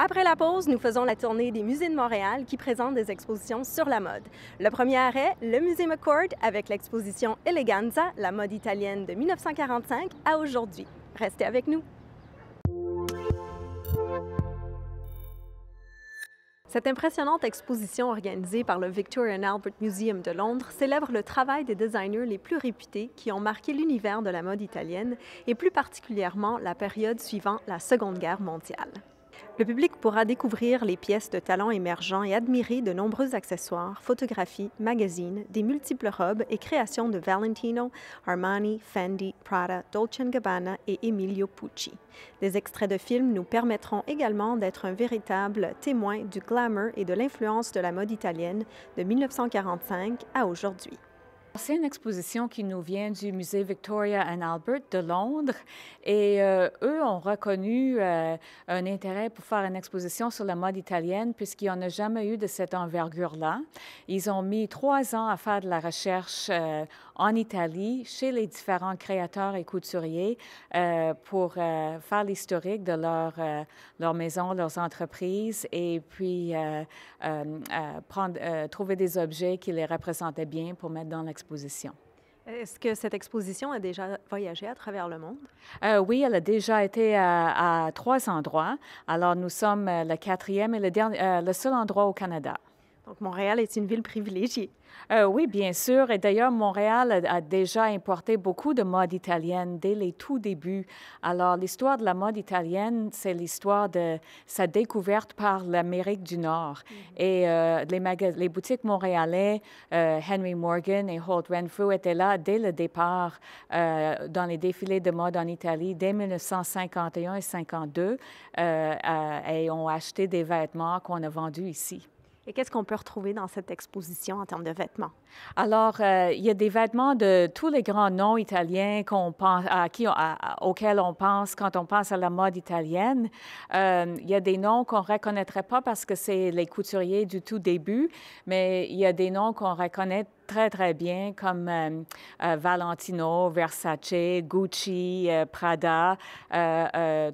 Après la pause, nous faisons la tournée des musées de Montréal qui présentent des expositions sur la mode. Le premier arrêt, le musée McCord avec l'exposition Eleganza, la mode italienne de 1945 à aujourd'hui. Restez avec nous. Cette impressionnante exposition organisée par le Victoria and Albert Museum de Londres célèbre le travail des designers les plus réputés qui ont marqué l'univers de la mode italienne et plus particulièrement la période suivant la Seconde Guerre mondiale. Le public pourra découvrir les pièces de talents émergents et admirer de nombreux accessoires, photographies, magazines, des multiples robes et créations de Valentino, Armani, Fendi, Prada, Dolce Gabbana et Emilio Pucci. Des extraits de films nous permettront également d'être un véritable témoin du glamour et de l'influence de la mode italienne de 1945 à aujourd'hui. C'est une exposition qui nous vient du musée Victoria and Albert de Londres et euh, eux ont reconnu euh, un intérêt pour faire une exposition sur la mode italienne puisqu'il n'y en a jamais eu de cette envergure-là. Ils ont mis trois ans à faire de la recherche euh, en Italie chez les différents créateurs et couturiers euh, pour euh, faire l'historique de leur, euh, leur maison, leurs entreprises et puis prendre, trouver des objets qui les représentaient bien pour mettre dans l'exposition. Est-ce que cette exposition a déjà voyagé à travers le monde? oui, elle a déjà été à, trois endroits. Alors, nous sommes le quatrième et le, dernier, le seul endroit au Canada. Donc, Montréal est une ville privilégiée. Euh, oui, bien sûr. Et d'ailleurs, Montréal a, déjà importé beaucoup de mode italienne dès les tout débuts. Alors, l'histoire de la mode italienne, c'est l'histoire de sa découverte par l'Amérique du Nord. Mm-hmm. Et euh, les, les, boutiques montréalais, euh, Henry Morgan et Holt Renfrew étaient là dès le départ dans les défilés de mode en Italie dès 1951 et 52 et ont acheté des vêtements qu'on a vendus ici. Et qu'est-ce qu'on peut retrouver dans cette exposition en termes de vêtements? Alors, euh, il y a des vêtements de tous les grands noms italiens à qui auxquels on pense quand on pense à la mode italienne. Euh, il y a des noms qu'on ne reconnaîtrait pas parce que c'est les couturiers du tout début, mais il y a des noms qu'on reconnaît très, très bien, comme euh, Valentino, Versace, Gucci, Prada,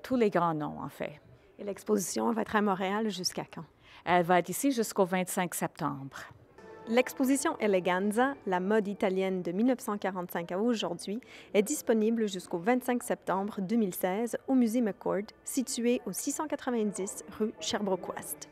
tous les grands noms, en fait. Et l'exposition va être à Montréal jusqu'à quand? Elle va être ici jusqu'au 25 septembre. L'exposition Eleganza, la mode italienne de 1945 à aujourd'hui, est disponible jusqu'au 25 septembre 2016 au musée McCord, situé au 690 rue Sherbrooke-Ouest.